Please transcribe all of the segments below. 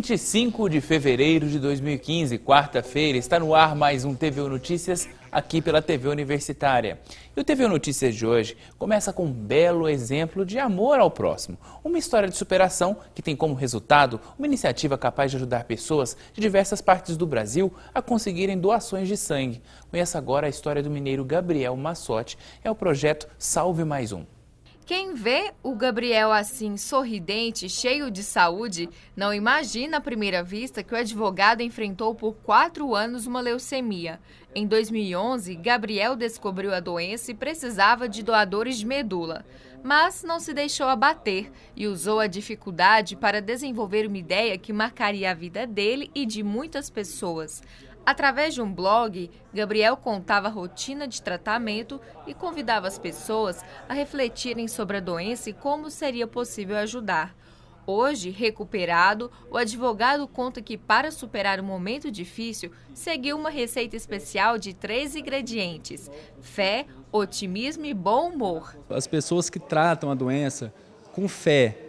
25 de fevereiro de 2015, quarta-feira, está no ar mais um TV Notícias aqui pela TV Universitária. E o TV Notícias de hoje começa com um belo exemplo de amor ao próximo, uma história de superação que tem como resultado uma iniciativa capaz de ajudar pessoas de diversas partes do Brasil a conseguirem doações de sangue. Conheça agora a história do mineiro Gabriel Massotti, é o projeto Salve Mais Um. Quem vê o Gabriel assim sorridente, cheio de saúde, não imagina à primeira vista que o advogado enfrentou por quatro anos uma leucemia. Em 2011, Gabriel descobriu a doença e precisava de doadores de medula, mas não se deixou abater e usou a dificuldade para desenvolver uma ideia que marcaria a vida dele e de muitas pessoas. Através de um blog, Gabriel contava a rotina de tratamento e convidava as pessoas a refletirem sobre a doença e como seria possível ajudar. Hoje, recuperado, o advogado conta que para superar o momento difícil, seguiu uma receita especial de três ingredientes: fé, otimismo e bom humor. As pessoas que tratam a doença com fé,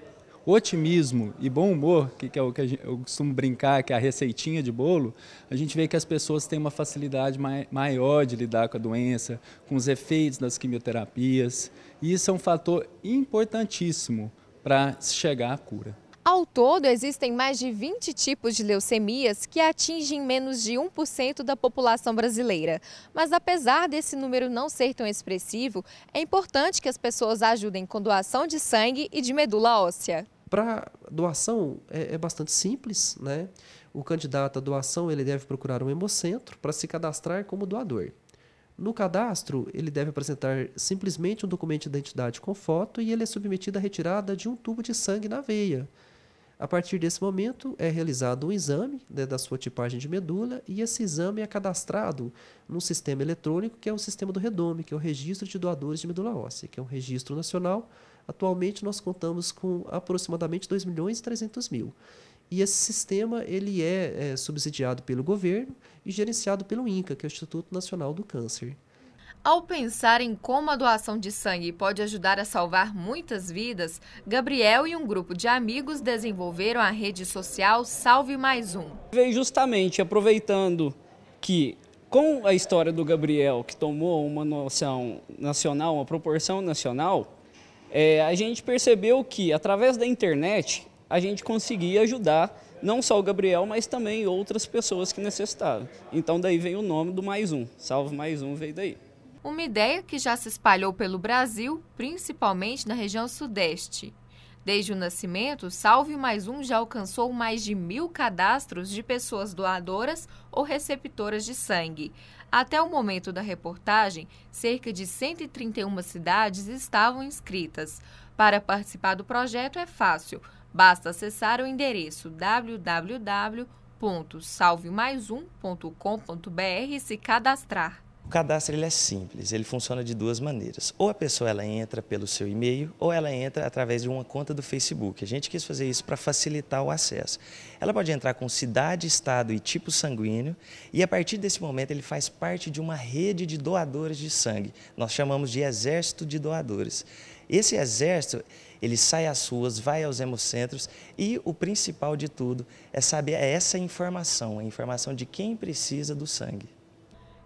otimismo e bom humor, que, que é o que eu costumo brincar, que é a receitinha de bolo, a gente vê que as pessoas têm uma facilidade mai, maior de lidar com a doença, com os efeitos das quimioterapias. E isso é um fator importantíssimo para chegar à cura. Ao todo, existem mais de 20 tipos de leucemias que atingem menos de 1% da população brasileira. Mas apesar desse número não ser tão expressivo, é importante que as pessoas ajudem com doação de sangue e de medula óssea. Para doação é, é, bastante simples, né? O candidato à doação ele deve procurar um hemocentro para se cadastrar como doador. No cadastro, ele deve apresentar simplesmente um documento de identidade com foto e ele é submetido à retirada de um tubo de sangue na veia. A partir desse momento, é realizado um exame né, da sua tipagem de medula e esse exame é cadastrado num sistema eletrônico que é o sistema do REDOME, que é o Registro de Doadores de Medula Óssea, que é um registro nacional Atualmente nós contamos com aproximadamente 2 milhões e 300 mil. E esse sistema ele é, é subsidiado pelo governo e gerenciado pelo INCA, que é o Instituto Nacional do Câncer. Ao pensar em como a doação de sangue pode ajudar a salvar muitas vidas, Gabriel e um grupo de amigos desenvolveram a rede social Salve Mais Um. Vem justamente aproveitando que, com a história do Gabriel, que tomou uma noção nacional, uma proporção nacional, é, a gente percebeu que através da internet a gente conseguia ajudar não só o Gabriel, mas também outras pessoas que necessitavam. Então daí veio o nome do Mais Um, Salve Mais Um veio daí. Uma ideia que já se espalhou pelo Brasil, principalmente na região sudeste. Desde o nascimento, Salve Mais Um já alcançou mais de mil cadastros de pessoas doadoras ou receptoras de sangue. Até o momento da reportagem, cerca de 131 cidades estavam inscritas. Para participar do projeto é fácil, basta acessar o endereço www.salvemaisum.com.br e se cadastrar. O cadastro ele é simples, ele funciona de duas maneiras. Ou a pessoa ela entra pelo seu e-mail ou ela entra através de uma conta do Facebook. A gente quis fazer isso para facilitar o acesso. Ela pode entrar com cidade, estado e tipo sanguíneo e a partir desse momento ele faz parte de uma rede de doadores de sangue. Nós chamamos de exército de doadores. Esse exército, ele sai às ruas, vai aos hemocentros e o principal de tudo é saber é essa informação, a informação de quem precisa do sangue.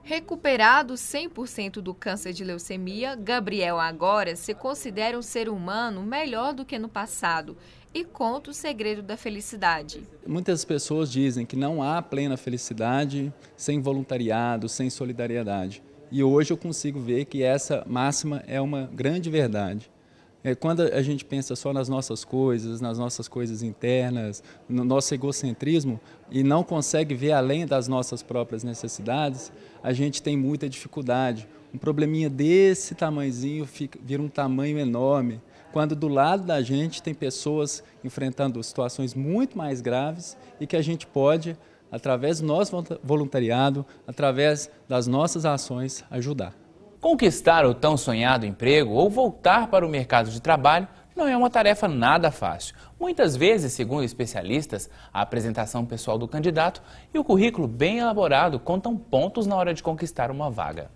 Recuperado 100% do câncer de leucemia, Gabriel agora se considera um ser humano melhor do que no passado e conta o segredo da felicidade. Muitas pessoas dizem que não há plena felicidade sem voluntariado, sem solidariedade. E hoje eu consigo ver que essa máxima é uma grande verdade. É, quando a gente pensa só nas nossas coisas, nas nossas coisas internas, no nosso egocentrismo e não consegue ver além das nossas próprias necessidades, a gente tem muita dificuldade. Um probleminha desse tamanhozinho fica, vira um tamanho enorme. Quando do lado da gente tem pessoas enfrentando situações muito mais graves e que a gente pode, através do nosso voluntariado, através das nossas ações, ajudar. Conquistar o tão sonhado emprego ou voltar para o mercado de trabalho não é uma tarefa nada fácil. Muitas vezes, segundo especialistas, a apresentação pessoal do candidato e o currículo bem elaborado contam pontos na hora de conquistar uma vaga.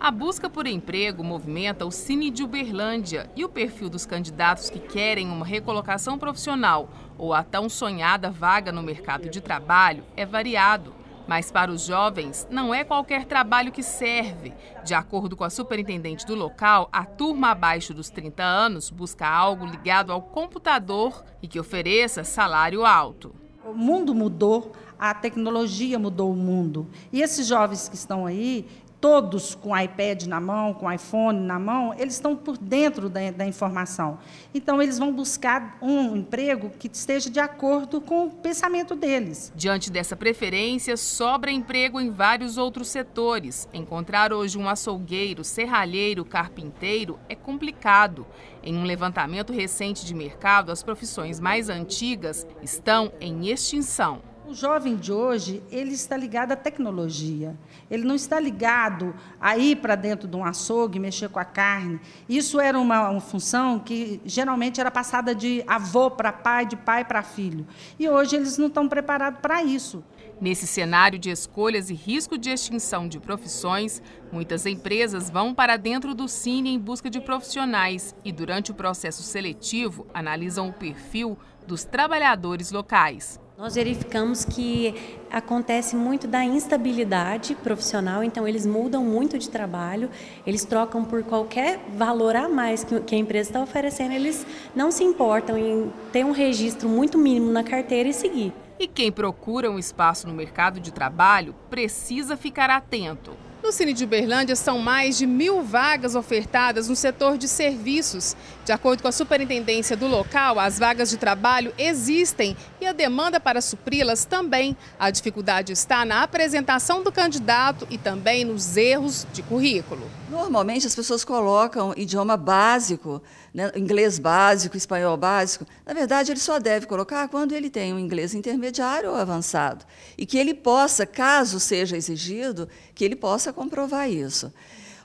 A busca por emprego movimenta o Cine de Uberlândia e o perfil dos candidatos que querem uma recolocação profissional ou a tão sonhada vaga no mercado de trabalho é variado. Mas para os jovens, não é qualquer trabalho que serve. De acordo com a superintendente do local, a turma abaixo dos 30 anos busca algo ligado ao computador e que ofereça salário alto. O mundo mudou, a tecnologia mudou o mundo. E esses jovens que estão aí, todos com iPad na mão, com iPhone na mão, eles estão por dentro da, da, informação. Então, eles vão buscar um emprego que esteja de acordo com o pensamento deles. Diante dessa preferência, sobra emprego em vários outros setores. Encontrar hoje um açougueiro, serralheiro, carpinteiro é complicado. Em um levantamento recente de mercado, as profissões mais antigas estão em extinção o jovem de hoje, ele está ligado à tecnologia. Ele não está ligado a ir para dentro de um açougue, mexer com a carne. Isso era uma, uma função que geralmente era passada de avô para pai, de pai para filho. E hoje eles não estão preparados para isso. Nesse cenário de escolhas e risco de extinção de profissões, muitas empresas vão para dentro do Cine em busca de profissionais e, durante o processo seletivo, analisam o perfil dos trabalhadores locais. Nós verificamos que acontece muito da instabilidade profissional, então eles mudam muito de trabalho, eles trocam por qualquer valor a mais que a empresa está oferecendo, eles não se importam em ter um registro muito mínimo na carteira e seguir. E quem procura um espaço no mercado de trabalho precisa ficar atento. No Cine de Uberlândia são mais de mil vagas ofertadas no setor de serviços. De acordo com a superintendência do local, as vagas de trabalho existem e a demanda para supri-las também. A dificuldade está na apresentação do candidato e também nos erros de currículo. Normalmente as pessoas colocam idioma básico, né? inglês básico, espanhol básico. Na verdade, ele só deve colocar quando ele tem um inglês intermediário ou avançado e que ele possa, caso seja exigido, que ele possa comprovar isso.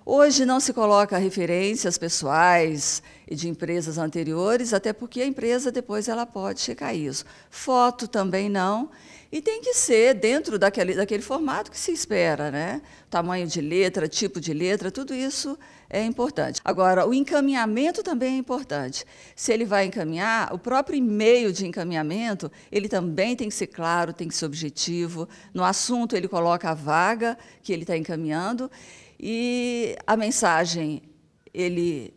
Hoje não se coloca referências pessoais e de empresas anteriores, até porque a empresa depois ela pode checar isso. Foto também não. E tem que ser dentro daquele, daquele formato que se espera, né? Tamanho de letra, tipo de letra, tudo isso é importante. Agora, o encaminhamento também é importante. Se ele vai encaminhar, o próprio e-mail de encaminhamento, ele também tem que ser claro, tem que ser objetivo. No assunto, ele coloca a vaga que ele está encaminhando. E a mensagem, ele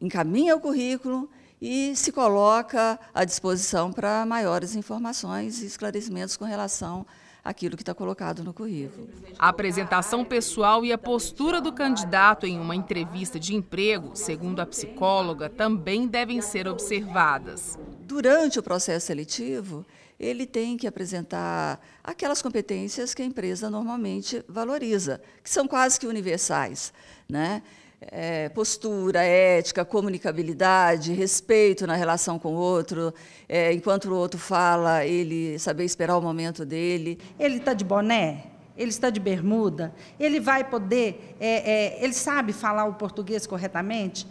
encaminha o currículo e se coloca à disposição para maiores informações e esclarecimentos com relação àquilo que está colocado no currículo. A apresentação pessoal e a postura do candidato em uma entrevista de emprego, segundo a psicóloga, também devem ser observadas durante o processo seletivo, ele tem que apresentar aquelas competências que a empresa normalmente valoriza, que são quase que universais. Né? É, postura, ética, comunicabilidade, respeito na relação com o outro, é, enquanto o outro fala, ele saber esperar o momento dele. Ele está de boné? Ele está de bermuda? Ele vai poder. É, é ele sabe falar o português corretamente?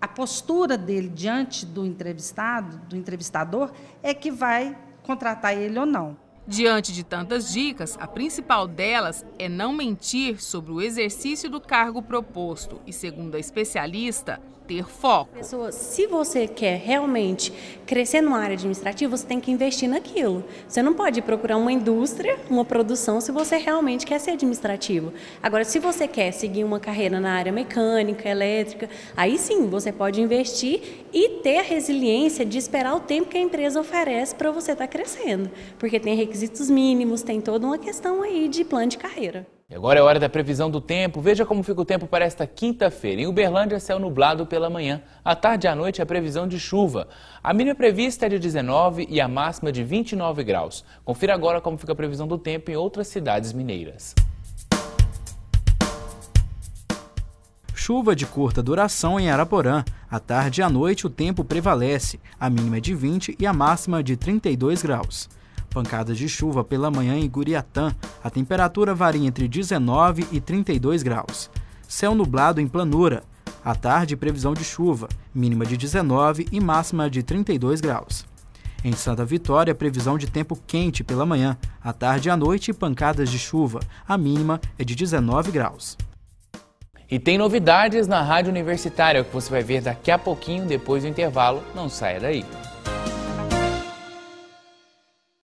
a postura dele diante do entrevistado, do entrevistador, é que vai contratar ele ou não. Diante de tantas dicas, a principal delas é não mentir sobre o exercício do cargo proposto e, segundo a especialista, ter foco. Pessoa, se você quer realmente crescer numa área administrativa, você tem que investir naquilo. Você não pode procurar uma indústria, uma produção, se você realmente quer ser administrativo. Agora, se você quer seguir uma carreira na área mecânica, elétrica, aí sim você pode investir e ter a resiliência de esperar o tempo que a empresa oferece para você estar tá crescendo. Porque tem requisitos mínimos, tem toda uma questão aí de plano de carreira. E agora é hora da previsão do tempo. Veja como fica o tempo para esta quinta-feira. Em Uberlândia, céu nublado pela manhã. À tarde e à noite, a previsão de chuva. A mínima prevista é de 19 e a máxima de 29 graus. Confira agora como fica a previsão do tempo em outras cidades mineiras. Chuva de curta duração em Araporã. À tarde e à noite, o tempo prevalece. A mínima é de 20 e a máxima de 32 graus. Pancadas de chuva pela manhã em Guriatã. A temperatura varia entre 19 e 32 graus. Céu nublado em Planura. À tarde, previsão de chuva, mínima de 19 e máxima de 32 graus. Em Santa Vitória, previsão de tempo quente pela manhã, à tarde e à noite, pancadas de chuva. A mínima é de 19 graus. E tem novidades na Rádio Universitária que você vai ver daqui a pouquinho, depois do intervalo. Não saia daí.